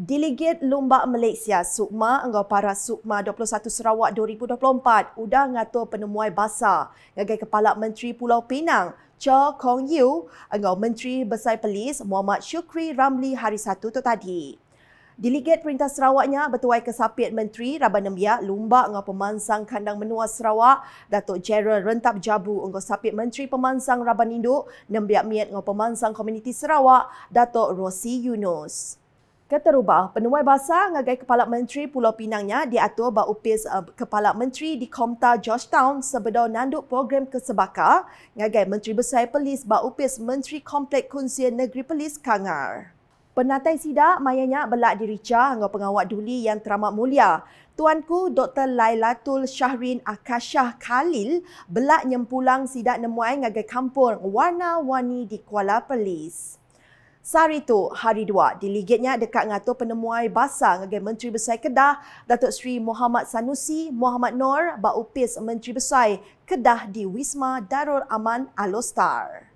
Delegat lumba Malaysia Sukma Anggau Para Sukma 21 Sarawak 2024 udah ngatur penemuai basar ngagai Kepala Menteri Pulau Pinang Cho Kong Yew Anggau Menteri Besar Polis Muhammad Shukri Ramli hari Satu tu tadi. Delegat Perintah Sarawaknya Bertuai Kesapit Menteri Raban Nembia Lumba Anggau Pemansang Kandang Menua Sarawak Datuk Gerald Rentap Jabu Anggau Sapit Menteri Pemansang Raban Induk Nembia Miat Anggau Pemansang Komuniti Sarawak Datuk Rosi Yunus keterubah penuai bahasa ngagai kepala menteri Pulau Pinangnya diatur ba upis uh, kepala menteri di Komta Georgetown sebedau nanduk program kesebaka ngagai menteri besar pelis ba upis menteri komplek kunci negeri pelis Kangar. Penatai sida mayanya belak dirica hangga pengawat duli yang teramat mulia. Tuanku Dr. Lailatul Syahrin Akashah Khalil belak nyempulang sida nemuai ngagai kampung warna-warni di Kuala Pelis. Sehari itu, hari dua, diligitnya dekat ngatur penemuai basah dengan Menteri Besar Kedah, Datuk Seri Muhammad Sanusi Muhammad Nor, Bapak Menteri Besar Kedah di Wisma Darul Aman Alostar.